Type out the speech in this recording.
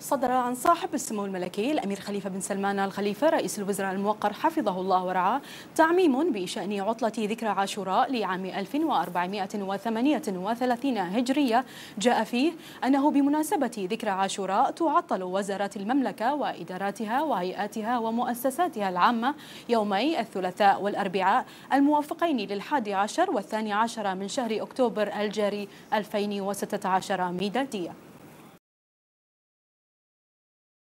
صدر عن صاحب السمو الملكي الأمير خليفة بن سلمان الخليفة رئيس الوزراء الموقر حفظه الله ورعاه تعميم بشأن عطلة ذكرى عاشوراء لعام 1438 هجرية جاء فيه أنه بمناسبة ذكرى عاشوراء تعطل وزارة المملكة وإداراتها وهيئاتها ومؤسساتها العامة يومي الثلاثاء والأربعاء الموافقين للحادي عشر والثاني عشر من شهر أكتوبر الجاري 2016 ميلادية